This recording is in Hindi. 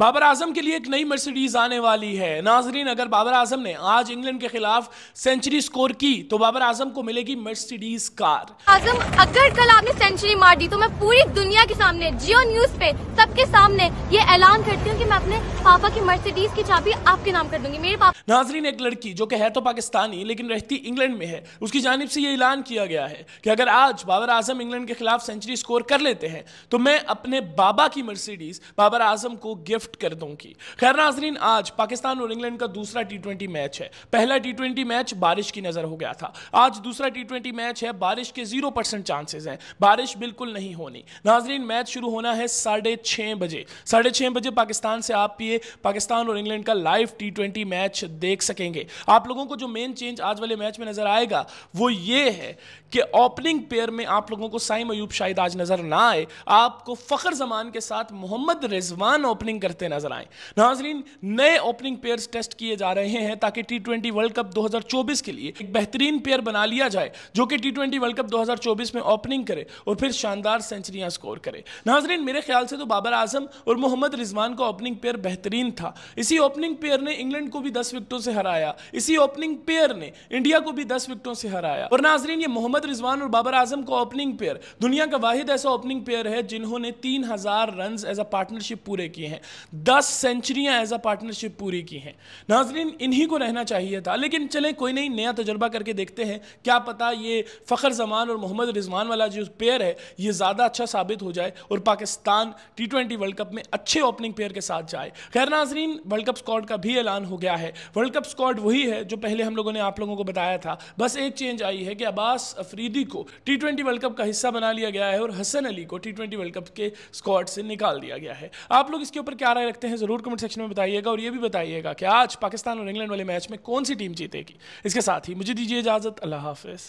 बाबर आजम के लिए एक नई मर्सिडीज आने वाली है नाजरीन अगर बाबर आजम ने आज इंग्लैंड के खिलाफ सेंचुरी स्कोर की तो बाबर आजम को मिलेगी मर्सिडीज कार आजम अगर कल आपने सेंचुरी मार दी तो मैं पूरी दुनिया के सामने जियो न्यूज पे सबके सामने ये ऐलान करती हूँ कि मैं अपने पापा की मर्सिडीज की चाबी आपके नाम कर दूंगी मेरे पापा नाजरीन एक लड़की जो की है तो पाकिस्तानी लेकिन रहती इंग्लैंड में है उसकी जानब ऐसी ये ऐलान किया गया है की अगर आज बाबर आजम इंग्लैंड के खिलाफ सेंचुरी स्कोर कर लेते हैं तो मैं अपने बाबा की मर्सिडीज बाबर आजम को गिफ्ट शिफ्ट कर दूंगी खैर नाजरीन आज पाकिस्तान और इंग्लैंड का दूसरा टी ट्वेंटी मैच है पहला टी ट्वेंटी मैच बारिश की नज़र हो गया था आज दूसरा टी ट्वेंटी मैच है बारिश के जीरो परसेंट चांसेज हैं बारिश बिल्कुल नहीं होनी नाजरीन मैच शुरू होना है साढ़े छः बजे साढ़े छः बजे पाकिस्तान से आप ये पाकिस्तान और इंग्लैंड का लाइव टी ट्वेंटी मैच देख सकेंगे आप लोगों को जो मेन चेंज आज वाले मैच में नज़र आएगा वो ये है कि ओपनिंग पेयर में आप लोगों को साइम अयूब शायद आज नज़र ना आए आपको फ़खर जमान के साथ मोहम्मद रिजवान ओपनिंग करते करते नजर आए नाजरीन नए ओपनिंग पेयर टेस्ट किए जा रहे हैं ताकि टी ट्वेंटी वर्ल्ड कप 2024 के लिए एक बेहतरीन पेयर बना लिया जाए जो कि टी ट्वेंटी वर्ल्ड कप 2024 में ओपनिंग करे और फिर शानदार सेंचुरियां स्कोर करे नाजरीन मेरे ख्याल से तो बाबर आजम और मोहम्मद रिजवान का ओपनिंग पेयर बेहतरीन था इसी ओपनिंग पेयर ने इंग्लैंड को भी दस विकटों से हराया इसी ओपनिंग पेयर ने इंडिया को भी दस विकटों से हराया और नाजरीन ये मोहम्मद रिजवान और बाबर आजम का ओपनिंग पेयर दुनिया का वाहिद ऐसा ओपनिंग पेयर है जिन्होंने तीन हजार रन एज अ पार्टनरशिप पूरे किए हैं दस सेंचुरियां एज अ पार्टनरशिप पूरी की हैं नाजरीन इन्हीं को रहना चाहिए था लेकिन चले कोई नहीं नया तजर्बा करके देखते हैं क्या पता ये फ़खर जमान और मोहम्मद रिजवान वाला जो पेयर है ये ज़्यादा अच्छा साबित हो जाए और Pakistan T twenty world cup में अच्छे ओपनिंग पेयर के साथ जाए खैर नाजरीन वर्ल्ड कप स्कॉड का भी ऐलान हो गया है वर्ल्ड कप स्कॉड वही है जो पहले हम लोगों ने आप लोगों को बताया था बस एक चेंज आई है कि अब्बास अफरीदी को टी ट्वेंटी वर्ल्ड कप का हिस्सा बना लिया गया है और हसन अली को टी ट्वेंटी वर्ल्ड कप के स्कॉड से निकाल दिया गया है आप लोग इसके ऊपर क्या राय रखते हैं ज़रूर कमेंट सेक्शन में बताइएगा और ये भी बताइएगा कि आज पाकिस्तान और इंग्लैंड वाले मैच में कौन सी टीम जीतेगी इसके साथ ही मुझे दीजिए इजाज़त अल्लाह हाफिज़